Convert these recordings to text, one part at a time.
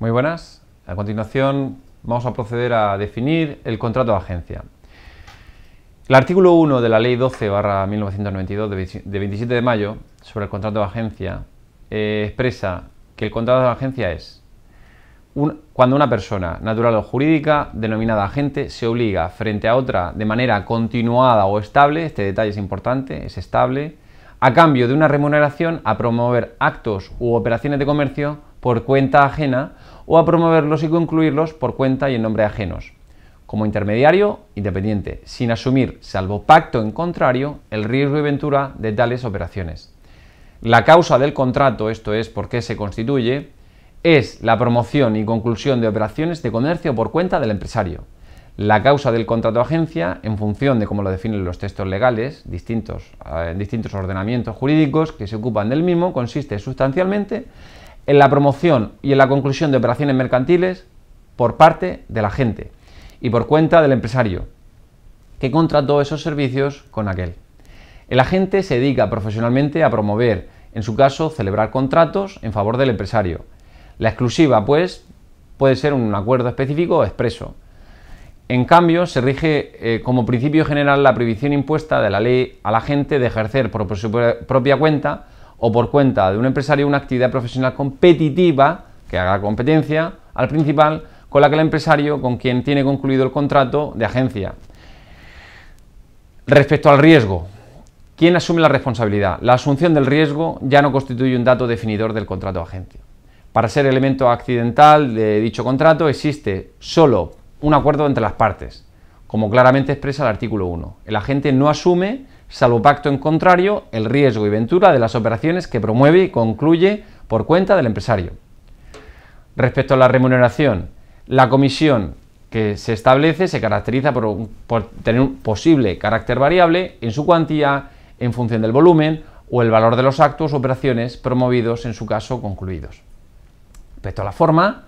Muy buenas. A continuación vamos a proceder a definir el contrato de agencia. El artículo 1 de la Ley 12 1992 de 27 de mayo sobre el contrato de agencia eh, expresa que el contrato de agencia es cuando una persona natural o jurídica denominada agente se obliga frente a otra de manera continuada o estable, este detalle es importante, es estable, a cambio de una remuneración a promover actos u operaciones de comercio por cuenta ajena o a promoverlos y concluirlos por cuenta y en nombre ajenos, como intermediario independiente, sin asumir, salvo pacto en contrario, el riesgo y ventura de tales operaciones. La causa del contrato, esto es, por qué se constituye, es la promoción y conclusión de operaciones de comercio por cuenta del empresario. La causa del contrato agencia, en función de cómo lo definen los textos legales, distintos, en eh, distintos ordenamientos jurídicos que se ocupan del mismo, consiste sustancialmente en la promoción y en la conclusión de operaciones mercantiles por parte de la gente y por cuenta del empresario, que contrató esos servicios con aquel. El agente se dedica profesionalmente a promover, en su caso, celebrar contratos en favor del empresario. La exclusiva, pues, puede ser un acuerdo específico o expreso. En cambio, se rige eh, como principio general la prohibición impuesta de la ley a la gente de ejercer por su propia cuenta o por cuenta de un empresario una actividad profesional competitiva que haga competencia al principal con la que el empresario con quien tiene concluido el contrato de agencia. Respecto al riesgo, ¿quién asume la responsabilidad? La asunción del riesgo ya no constituye un dato definidor del contrato de agencia. Para ser elemento accidental de dicho contrato existe solo un acuerdo entre las partes, como claramente expresa el artículo 1. El agente no asume salvo pacto en contrario, el riesgo y ventura de las operaciones que promueve y concluye por cuenta del empresario. Respecto a la remuneración, la comisión que se establece se caracteriza por, tener un posible carácter variable en su cuantía, en función del volumen o el valor de los actos o operaciones promovidos, en su caso concluidos. Respecto a la forma,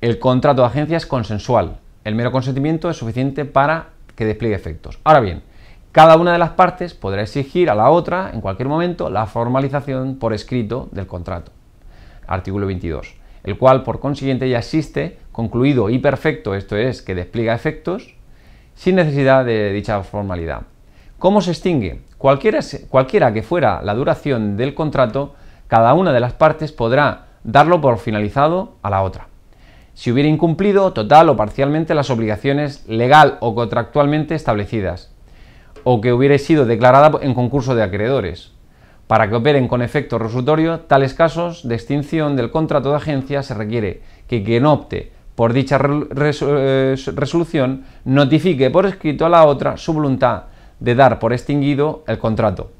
el contrato de agencia es consensual. El mero consentimiento es suficiente para que despliegue efectos. Ahora bien, cada una de las partes podrá exigir a la otra, en cualquier momento, la formalización por escrito del contrato. Artículo 22. El cual, por consiguiente, ya existe concluido y perfecto, esto es, que despliega efectos, sin necesidad de dicha formalidad. ¿Cómo se extingue? Cualquiera, cualquiera que fuera la duración del contrato, cada una de las partes podrá darlo por finalizado a la otra si hubiera incumplido total o parcialmente las obligaciones legal o contractualmente establecidas, o que hubiere sido declarada en concurso de acreedores, para que operen con efecto resolutorio, tales casos de extinción del contrato de agencia se requiere que quien opte por dicha eh, resolución notifique por escrito a la otra su voluntad de dar por extinguido el contrato,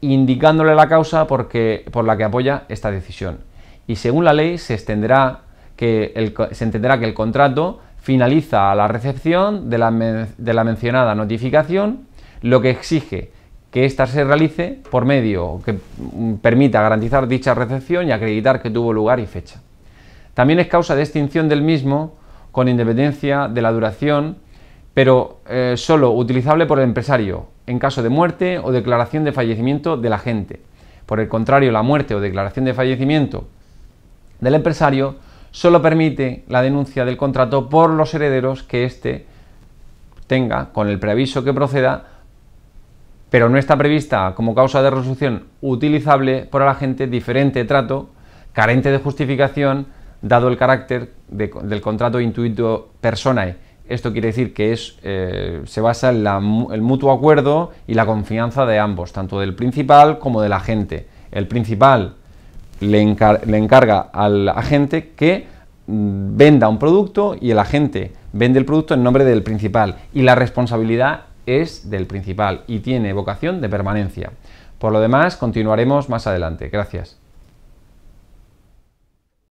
indicándole la causa por la que apoya esta decisión. Y según la ley se, entenderá que el contrato finaliza a la recepción de la, de la mencionada notificación lo que exige que ésta se realice por medio que mm, permita garantizar dicha recepción y acreditar que tuvo lugar y fecha. También es causa de extinción del mismo con independencia de la duración, pero eh, solo utilizable por el empresario en caso de muerte o declaración de fallecimiento de la gente. Por el contrario, la muerte o declaración de fallecimiento del empresario solo permite la denuncia del contrato por los herederos que éste tenga, con el preaviso que proceda, pero no está prevista como causa de resolución utilizable por el agente diferente trato, carente de justificación, dado el carácter del contrato intuito personae. Esto quiere decir que es, eh, se basa en el mutuo acuerdo y la confianza de ambos, tanto del principal como del agente. El principal le, le encarga al agente que mm, venda un producto y el agente vende el producto en nombre del principal y la responsabilidad es del principal y tiene vocación de permanencia. Por lo demás, continuaremos más adelante. Gracias.